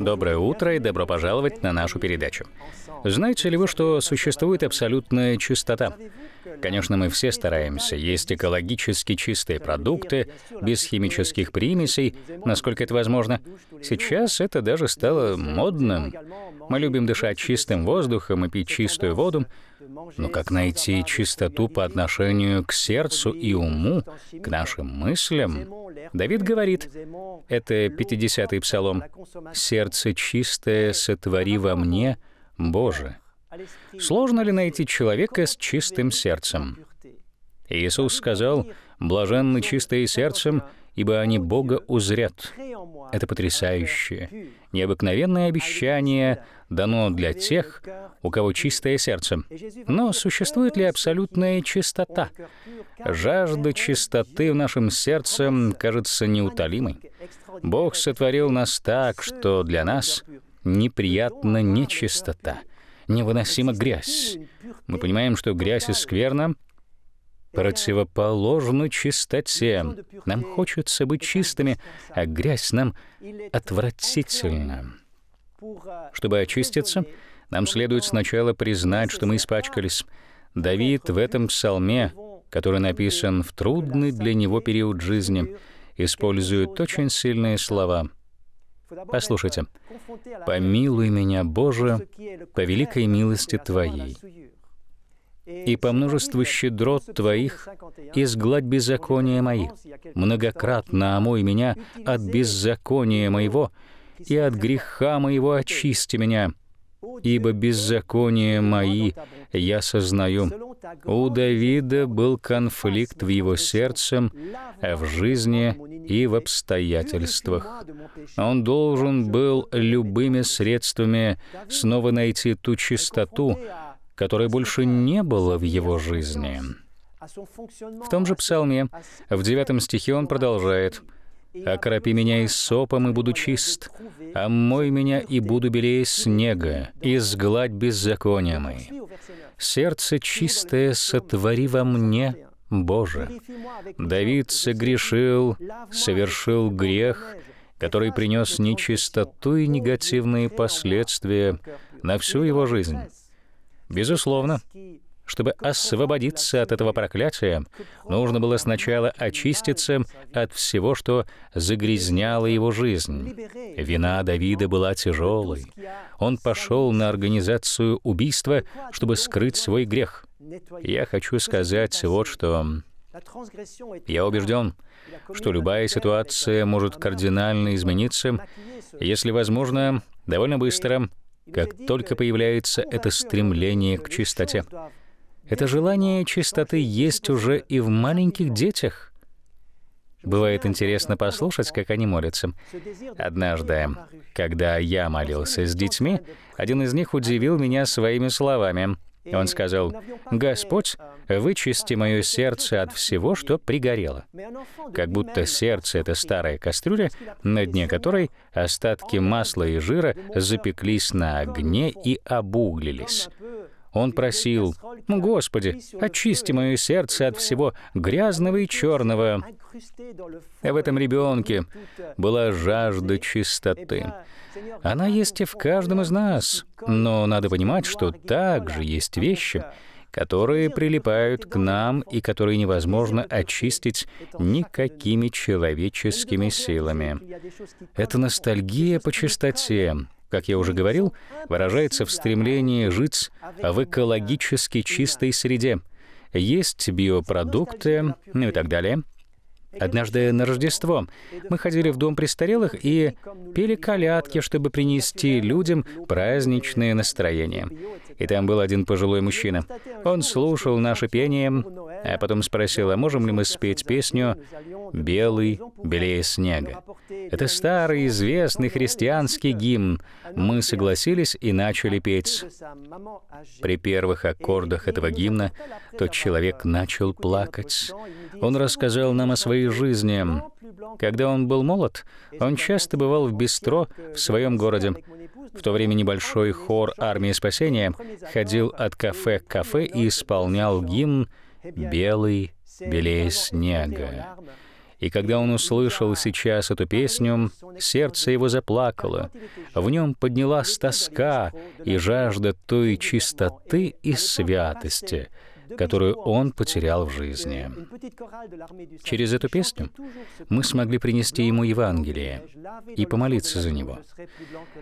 Доброе утро и добро пожаловать на нашу передачу. Знаете ли вы, что существует абсолютная чистота? Конечно, мы все стараемся есть экологически чистые продукты, без химических примесей, насколько это возможно. Сейчас это даже стало модным. Мы любим дышать чистым воздухом и пить чистую воду, но как найти чистоту по отношению к сердцу и уму, к нашим мыслям? Давид говорит, это 50-й псалом, «Сердце чистое сотвори во мне, Боже». Сложно ли найти человека с чистым сердцем? Иисус сказал, «Блаженны чистые сердцем, ибо они Бога узрят». Это потрясающее, необыкновенное обещание дано для тех, у кого чистое сердце. Но существует ли абсолютная чистота? Жажда чистоты в нашем сердце кажется неутолимой. Бог сотворил нас так, что для нас неприятна нечистота невыносима грязь. Мы понимаем, что грязь и скверна противоположны чистоте. Нам хочется быть чистыми, а грязь нам отвратительна. Чтобы очиститься, нам следует сначала признать, что мы испачкались. Давид в этом псалме, который написан в трудный для него период жизни, использует очень сильные слова — Послушайте. «Помилуй меня, Боже, по великой милости Твоей, и по множеству щедрот Твоих изгладь беззаконие мои. Многократно омой меня от беззакония моего, и от греха моего очисти меня» ибо беззаконие мои я сознаю». У Давида был конфликт в его сердце, в жизни и в обстоятельствах. Он должен был любыми средствами снова найти ту чистоту, которой больше не было в его жизни. В том же псалме, в девятом стихе он продолжает — Окропи меня и сопом, и буду чист. Омой меня, и буду белее снега, и сгладь беззакония мои. Сердце чистое сотвори во мне, Боже. Давид согрешил, совершил грех, который принес нечистоту и негативные последствия на всю его жизнь. Безусловно, чтобы освободиться от этого проклятия, нужно было сначала очиститься от всего, что загрязняло его жизнь. Вина Давида была тяжелой. Он пошел на организацию убийства, чтобы скрыть свой грех. Я хочу сказать вот что. Я убежден, что любая ситуация может кардинально измениться, если возможно, довольно быстро, как только появляется это стремление к чистоте. Это желание чистоты есть уже и в маленьких детях. Бывает интересно послушать, как они молятся. Однажды, когда я молился с детьми, один из них удивил меня своими словами. Он сказал, «Господь, вычисти мое сердце от всего, что пригорело». Как будто сердце — это старая кастрюля, на дне которой остатки масла и жира запеклись на огне и обуглились. Он просил, «Господи, очисти мое сердце от всего грязного и черного». В этом ребенке была жажда чистоты. Она есть и в каждом из нас, но надо понимать, что также есть вещи, которые прилипают к нам и которые невозможно очистить никакими человеческими силами. Это ностальгия по чистоте, как я уже говорил, выражается в стремлении жить в экологически чистой среде. Есть биопродукты, ну и так далее. Однажды на Рождество мы ходили в дом престарелых и пели колядки, чтобы принести людям праздничное настроение. И там был один пожилой мужчина. Он слушал наше пение, а потом спросила, можем ли мы спеть песню «Белый белее снега». Это старый известный христианский гимн. Мы согласились и начали петь. При первых аккордах этого гимна тот человек начал плакать. Он рассказал нам о своей жизни. Когда он был молод, он часто бывал в бистро в своем городе. В то время небольшой хор армии спасения ходил от кафе к кафе и исполнял гимн белый, белее снега. И когда он услышал сейчас эту песню, сердце его заплакало, в нем поднялась тоска и жажда той чистоты и святости — которую он потерял в жизни. Через эту песню мы смогли принести ему Евангелие и помолиться за него.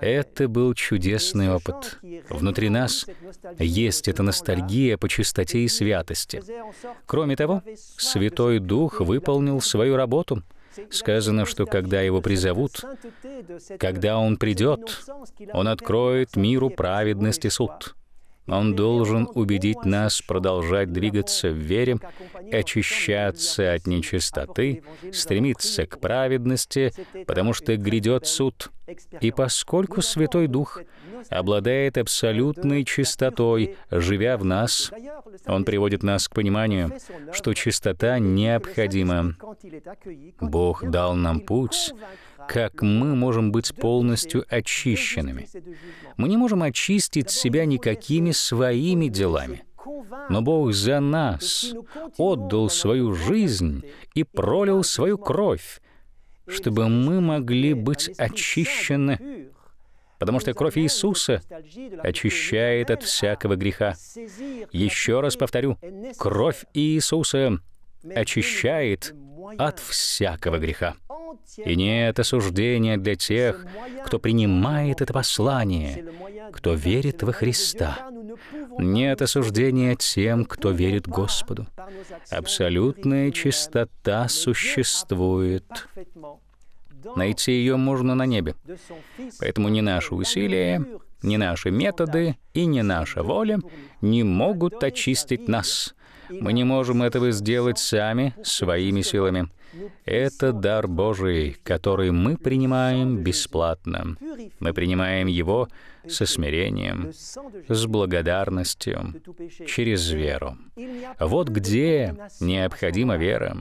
Это был чудесный опыт. Внутри нас есть эта ностальгия по чистоте и святости. Кроме того, Святой Дух выполнил свою работу — Сказано, что когда его призовут, когда он придет, он откроет миру праведность и суд. Он должен убедить нас продолжать двигаться в вере, очищаться от нечистоты, стремиться к праведности, потому что грядет суд. И поскольку Святой Дух обладает абсолютной чистотой, живя в нас, Он приводит нас к пониманию, что чистота необходима. Бог дал нам путь, как мы можем быть полностью очищенными. Мы не можем очистить себя никакими своими делами. Но Бог за нас отдал свою жизнь и пролил свою кровь, чтобы мы могли быть очищены, потому что кровь Иисуса очищает от всякого греха. Еще раз повторю, кровь Иисуса очищает от всякого греха. И нет осуждения для тех, кто принимает это послание, кто верит во Христа. Нет осуждения тем, кто верит Господу. Абсолютная чистота существует. Найти ее можно на небе. Поэтому ни наши усилия, ни наши методы и ни наша воля не могут очистить нас мы не можем этого сделать сами, своими силами. Это дар Божий, который мы принимаем бесплатно. Мы принимаем его со смирением, с благодарностью, через веру. Вот где необходима вера.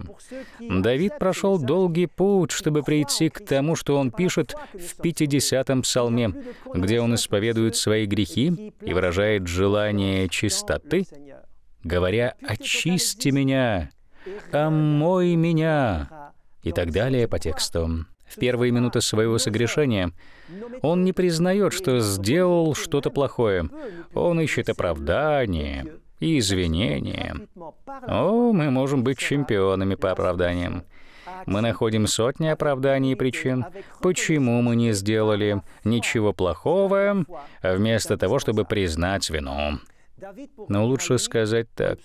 Давид прошел долгий путь, чтобы прийти к тому, что он пишет в 50-м псалме, где он исповедует свои грехи и выражает желание чистоты говоря «очисти меня», «омой меня» и так далее по тексту. В первые минуты своего согрешения он не признает, что сделал что-то плохое. Он ищет оправдание и извинения. О, мы можем быть чемпионами по оправданиям. Мы находим сотни оправданий и причин, почему мы не сделали ничего плохого, вместо того, чтобы признать вину. Но лучше сказать так.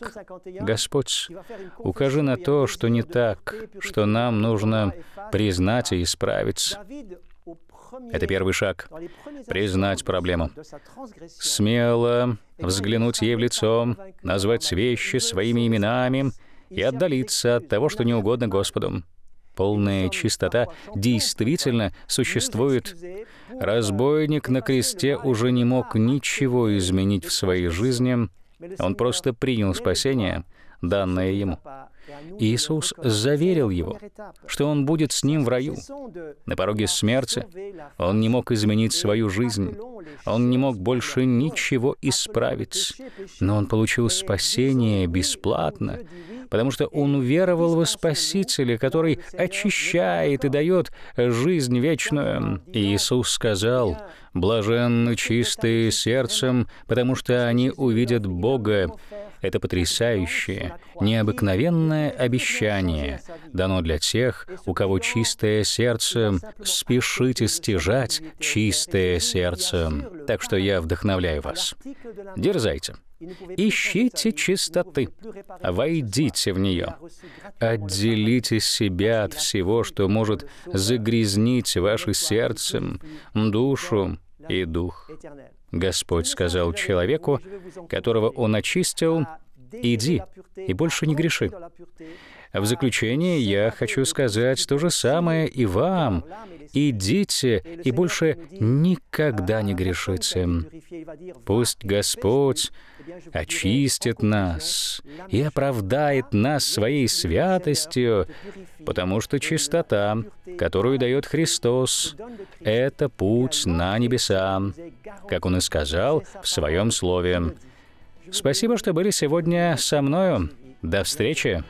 Господь, укажи на то, что не так, что нам нужно признать и исправить. Это первый шаг — признать проблему. Смело взглянуть ей в лицо, назвать вещи своими именами и отдалиться от того, что не угодно Господу. Полная чистота действительно существует Разбойник на кресте уже не мог ничего изменить в своей жизни, он просто принял спасение, данное ему. Иисус заверил его, что он будет с ним в раю. На пороге смерти он не мог изменить свою жизнь, он не мог больше ничего исправить, но он получил спасение бесплатно, потому что он уверовал во Спасителя, который очищает и дает жизнь вечную. Иисус сказал, «Блаженны чистые сердцем, потому что они увидят Бога». Это потрясающее, необыкновенное обещание дано для тех, у кого чистое сердце. Спешите стяжать чистое сердце. Так что я вдохновляю вас. Дерзайте. Ищите чистоты, войдите в нее, отделите себя от всего, что может загрязнить ваше сердце, душу и дух. Господь сказал человеку, которого он очистил, «Иди и больше не греши». В заключение я хочу сказать то же самое и вам. Идите и больше никогда не грешите. Пусть Господь очистит нас и оправдает нас своей святостью, потому что чистота, которую дает Христос, — это путь на небеса, как Он и сказал в Своем Слове. Спасибо, что были сегодня со мною. До встречи!